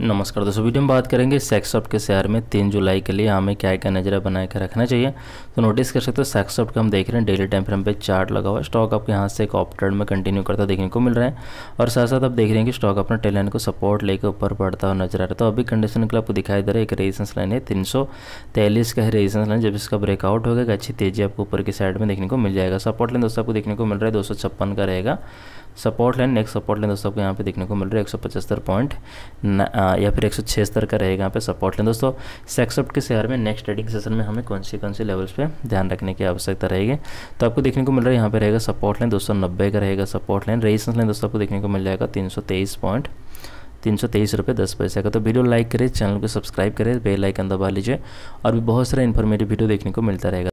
नमस्कार दोस्तों वीडियो में बात करेंगे सैक्सॉफ्ट के शेयर में तीन जुलाई के लिए हमें क्या क्या नजरा बना के रखना चाहिए तो नोटिस कर सकते हो सैक्सॉफ्ट का हम देख रहे हैं डेली टाइम फ्रेम पे चार्ट लगा हुआ स्टॉक आपके यहाँ से एक ऑप ट्रेड में कंटिन्यू करता देखने को मिल रहा है और साथ साथ आप देख रहे हैं कि स्टॉक अपना टेलाइन को सपोर्ट लेकर ऊपर बढ़ता हुआ नजर आ रहा है तो अभी कंडीशन के लिए आपको दिखाई दे रहा है एक रेजिस्टेंस लाइन है तीन का ही रेजिस्टेंस लाइन जब इसका ब्रेकआउट होगा एक अच्छी तेजी आपको ऊपर की साइड में देखने को मिल जाएगा सपोर्ट लाइन दोस्तों आपको देखने को मिल रहा है दो का रहेगा support line next support line दोस्तों आपको यहाँ पे देखने को मिल रहा है एक सौ पचहत्तर पॉइंट या फिर एक सौ छिहत्तर का रहेगा यहाँ पे सपोर्ट लाइन दोस्तों सेक्सप्ट के शेयर में नेक्स्ट ट्रेडिंग सेशन में हमें कौन सी कौन सी लेवल्स पे ध्यान रखने की आवश्यकता रहेगी तो आपको देखने को मिल रहा है यहाँ पे रहेगा सपोर्ट लाइन दो नब्बे का रहेगा सपोर्ट लाइन रेजिस्टेंस लाइन दोस्तों आपको देखने को मिल जाएगा तीन सौ तेईस पॉइंट तीन सौ तेईस रुपये दस पैसे का तो वीडियो लाइक करें चैनल को सब्सक्राइब करें बेल आइकन दबा लीजिए और भी बहुत सारा इन्फॉर्मेटिव वीडियो देखने को मिलता रहेगा